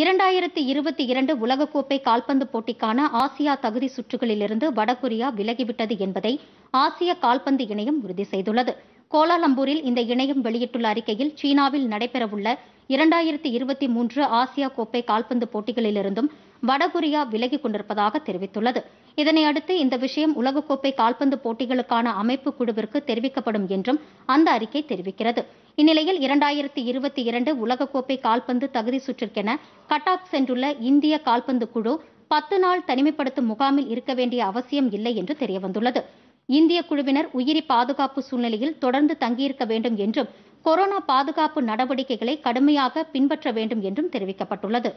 இரண்டாயிரத்தி இருபத்தி இரண்டு உலகக்கோப்பை கால்பந்து போட்டிக்கான ஆசியா தகுதி சுற்றுகளிலிருந்து வடகொரியா விலகிவிட்டது என்பதை ஆசிய கால்பந்து இணையம் உறுதி செய்துள்ளது கோலாலம்பூரில் இந்த இணையம் வெளியிட்டுள்ள அறிக்கையில் சீனாவில் நடைபெறவுள்ள இரண்டாயிரத்தி இருபத்தி மூன்று ஆசியா கோப்பை கால்பந்து போட்டிகளிலிருந்தும் வடகொரியா விலகிக் கொண்டிருப்பதாக தெரிவித்துள்ளது இதனை அடுத்து இந்த விஷயம் உலகக்கோப்பை கால்பந்து போட்டிகளுக்கான அமைப்பு குழுவிற்கு தெரிவிக்கப்படும் என்றும் அந்த அறிக்கை தெரிவிக்கிறது இந்நிலையில் இரண்டாயிரத்தி இருபத்தி இரண்டு உலகக்கோப்பை கால்பந்து தகுதி சுற்றுக்கென கட்டாக் சென்றுள்ள இந்திய கால்பந்து குழு பத்து நாள் தனிமைப்படுத்தும் முகாமில் இருக்க வேண்டிய அவசியம் இல்லை என்று தெரியவந்துள்ளது இந்திய குழுவினர் உயிரி பாதுகாப்பு சூழ்நிலையில் தொடர்ந்து தங்கியிருக்க வேண்டும் என்றும் கொரோனா பாதுகாப்பு நடவடிக்கைகளை கடுமையாக பின்பற்ற வேண்டும் என்றும் தெரிவிக்கப்பட்டுள்ளது